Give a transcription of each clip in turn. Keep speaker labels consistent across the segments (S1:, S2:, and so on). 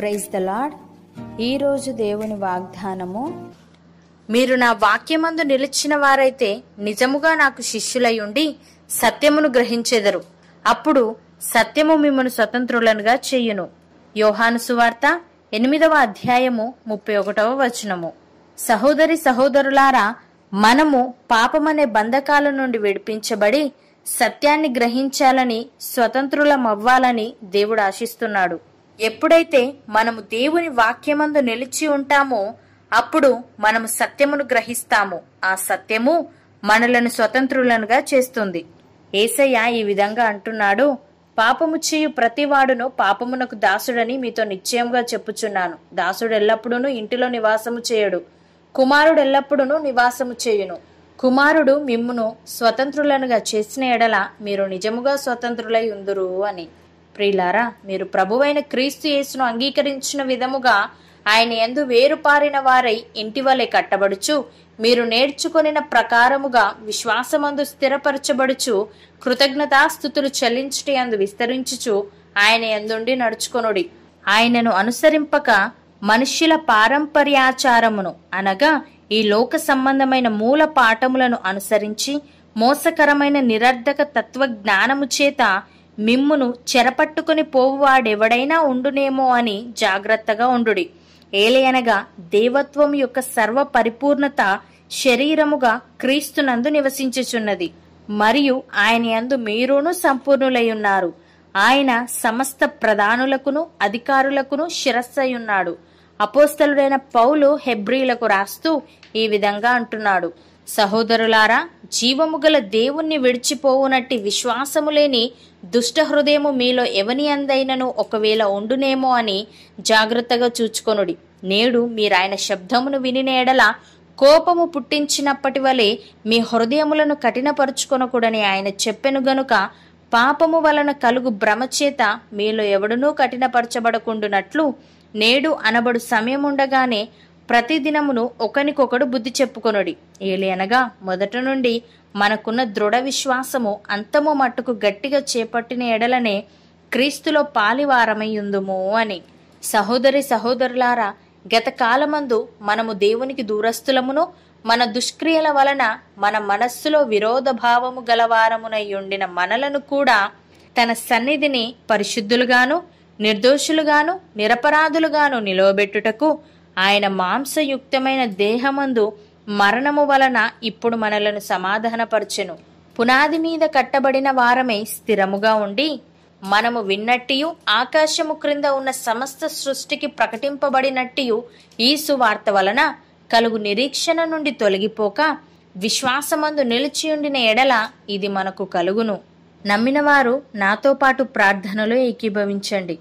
S1: praise the lord ఈరోజు దేవుని వాగ్దానము మీరు నా వాక్యమందు నిలిచిన వారైతే నిజముగా నాకు శిష్యులై ఉండి సత్యమును గ్రహించెదరు అప్పుడు సత్యము మిమ్మను స్వతంత్రులనుగా చేయును యోహాను సువార్త ఎనిమిదవ అధ్యాయము ముప్పై ఒకటవ వచనము సహోదరి సహోదరులారా మనము పాపమనే బంధకాల నుండి విడిపించబడి సత్యాన్ని గ్రహించాలని స్వతంత్రులమవ్వాలని దేవుడు ఆశిస్తున్నాడు ఎప్పుడైతే మనము దేవుని వాక్యమందు నిలిచి ఉంటామో అప్పుడు మనము సత్యమును గ్రహిస్తాము ఆ సత్యము మనలను స్వతంత్రులనుగా చేస్తుంది ఏసయ్య ఈ విధంగా అంటున్నాడు పాపము చేయు ప్రతివాడును పాపమునకు దాసుడని మీతో నిశ్చయంగా చెప్పుచున్నాను దాసుడు ఎల్లప్పుడూ ఇంటిలో నివాసము చేయడు కుమారుడు ఎల్లప్పుడూ నివాసము చేయును కుమారుడు మిమ్మును స్వతంత్రులనుగా చేసిన ఎడల మీరు నిజముగా స్వతంత్రులై ఉందురు అని ప్రియులారా మీరు ప్రభువైన క్రీస్తు యేసును అంగీకరించిన విధముగా ఆయన ఎందు వేరుపారిన వారై ఇంటి వలె కట్టబడుచు మీరు నేర్చుకొనిన ప్రకారముగా విశ్వాసమందు స్థిరపరచబడుచు కృతజ్ఞతాస్థుతులు చెల్లించటి అందు విస్తరించుచు ఆయన ఎందుండి నడుచుకొనుడి ఆయనను అనుసరింపక మనుష్యుల పారంపర్యాచారమును అనగా ఈ లోక సంబంధమైన మూల పాఠములను అనుసరించి మోసకరమైన నిరర్ధక తత్వ జ్ఞానము చేత మిమ్మును చెరపట్టుకుని పోవువాడెవడైనా ఉండునేమో అని జాగ్రత్తగా ఉండుడి ఏలయనగా దేవత్వం యొక్క సర్వ పరిపూర్ణత శరీరముగా క్రీస్తునందు నివసించుచున్నది మరియు ఆయన అందు మీరును సంపూర్ణులై ఉన్నారు ఆయన సమస్త ప్రధానులకును అధికారులకును శిరస్సయ్యున్నాడు అపోస్తలుడైన పౌలు హెబ్రిలకు రాస్తూ ఈ విధంగా అంటున్నాడు సహోదరులారా జీవము గల దేవుణ్ణి విడిచిపోవునట్టి విశ్వాసము లేని దుష్ట హృదయము మీలో ఎవని అందైనను ఒకవేళ ఉండునేమో అని జాగ్రత్తగా చూచుకొనుడి నేడు మీరాయన శబ్దమును వినినేడల కోపము పుట్టించినప్పటి వలె మీ హృదయములను కఠినపరుచుకొనకూడని ఆయన చెప్పెను గనుక పాపము వలన కలుగు భ్రమచేత మీలో ఎవడునూ కఠినపరచబడకుండునట్లు నేడు అనబడు సమయం ఉండగానే ప్రతిదినమును ఒకనికొకడు బుద్ధి చెప్పుకొనుడి ఏలి అనగా మొదట నుండి మనకున్న దృఢ విశ్వాసము అంతము మట్టుకు గట్టిగా చేపట్టిన ఎడలనే క్రీస్తులో పాలివారమై ఉందుము అని సహోదరి సహోదరులారా గత కాలమందు మనము దేవునికి దూరస్థులమును మన దుష్క్రియల వలన మన మనస్సులో విరోధ భావము గలవారమునై ఉండిన మనలను కూడా తన సన్నిధిని పరిశుద్ధులుగాను నిర్దోషులుగాను నిరపరాధులుగాను నిలవబెట్టుటకు ఆయన మాంసయుక్తమైన దేహమందు మరణము వలన ఇప్పుడు మనలను సమాధానపరచెను పునాది మీద కట్టబడిన వారమే స్థిరముగా ఉండి మనము విన్నట్టియు ఆకాశము క్రింద ఉన్న సమస్త సృష్టికి ప్రకటింపబడినట్టియు ఈ సువార్త వలన కలుగు నిరీక్షణ నుండి తొలగిపోక విశ్వాసమందు నిలిచియుండిన ఎడల ఇది మనకు కలుగును నమ్మినవారు నాతో పాటు ప్రార్థనలో ఏకీభవించండి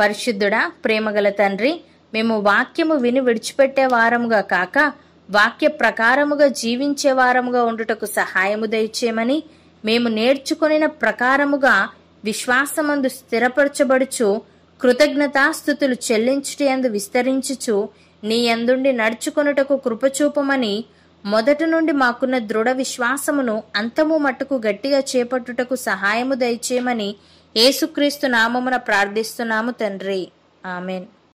S1: పరిశుద్ధుడా ప్రేమగల తండ్రి మేము వాక్యము విని విడిచిపెట్టే వారముగా కాక వాక్య ప్రకారముగా జీవించే వారముగా ఉండుటకు సహాయము దయచేయమని మేము నేర్చుకొనిన ప్రకారముగా విశ్వాసమందు స్థిరపరచబడుచు కృతజ్ఞతాస్థుతులు చెల్లించుటందు విస్తరించుచు నీ అందుండి నడుచుకొనుటకు కృపచూపమని మొదటి నుండి మాకున్న దృఢ విశ్వాసమును అంతము మట్టుకు గట్టిగా చేపట్టుటకు సహాయము దయచేయమని ఏసుక్రీస్తు నామమున ప్రార్థిస్తున్నాము తండ్రి ఆమెన్